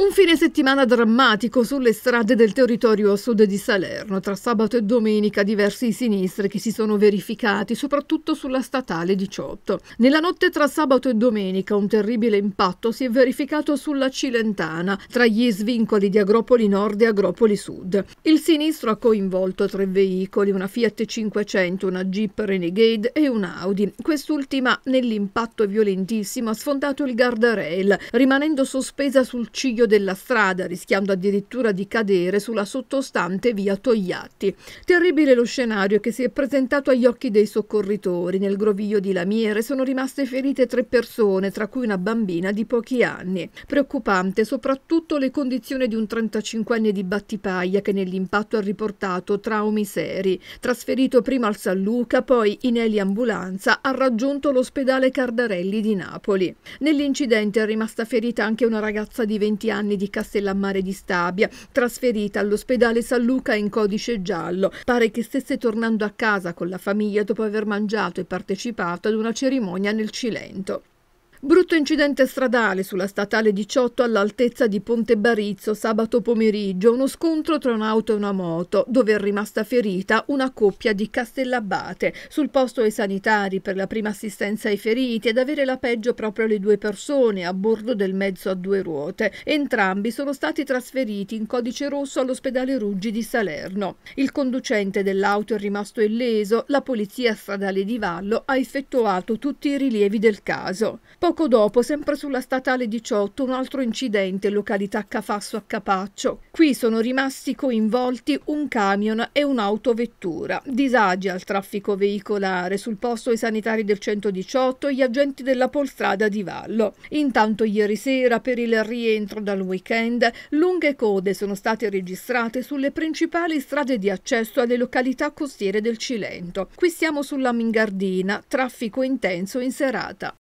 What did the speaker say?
Un fine settimana drammatico sulle strade del territorio a sud di Salerno. Tra sabato e domenica diversi sinistri che si sono verificati, soprattutto sulla statale 18. Nella notte tra sabato e domenica un terribile impatto si è verificato sulla Cilentana, tra gli svincoli di Agropoli Nord e Agropoli Sud. Il sinistro ha coinvolto tre veicoli, una Fiat 500, una Jeep Renegade e un Audi. Quest'ultima, nell'impatto violentissimo, ha sfondato il guardrail, rimanendo sospesa sul ciglio della strada, rischiando addirittura di cadere sulla sottostante via Togliatti. Terribile lo scenario che si è presentato agli occhi dei soccorritori. Nel groviglio di Lamiere sono rimaste ferite tre persone, tra cui una bambina di pochi anni. Preoccupante soprattutto le condizioni di un 35enne di Battipaglia che nell'impatto ha riportato traumi seri. Trasferito prima al San Luca, poi in eliambulanza, ha raggiunto l'ospedale Cardarelli di Napoli. Nell'incidente è rimasta ferita anche una ragazza di 20 anni anni di Castellammare di Stabia, trasferita all'ospedale San Luca in codice giallo. Pare che stesse tornando a casa con la famiglia dopo aver mangiato e partecipato ad una cerimonia nel Cilento. Brutto incidente stradale sulla statale 18 all'altezza di Ponte Barizzo sabato pomeriggio, uno scontro tra un'auto e una moto, dove è rimasta ferita una coppia di Castellabate. Sul posto ai sanitari per la prima assistenza ai feriti ed avere la peggio proprio le due persone a bordo del mezzo a due ruote. Entrambi sono stati trasferiti in codice rosso all'ospedale Ruggi di Salerno. Il conducente dell'auto è rimasto illeso, la polizia stradale di Vallo ha effettuato tutti i rilievi del caso. Poi Poco dopo, sempre sulla statale 18, un altro incidente, in località Cafasso a Capaccio. Qui sono rimasti coinvolti un camion e un'autovettura. Disagi al traffico veicolare, sul posto i sanitari del 118 e gli agenti della polstrada di Vallo. Intanto ieri sera, per il rientro dal weekend, lunghe code sono state registrate sulle principali strade di accesso alle località costiere del Cilento. Qui siamo sulla Mingardina, traffico intenso in serata.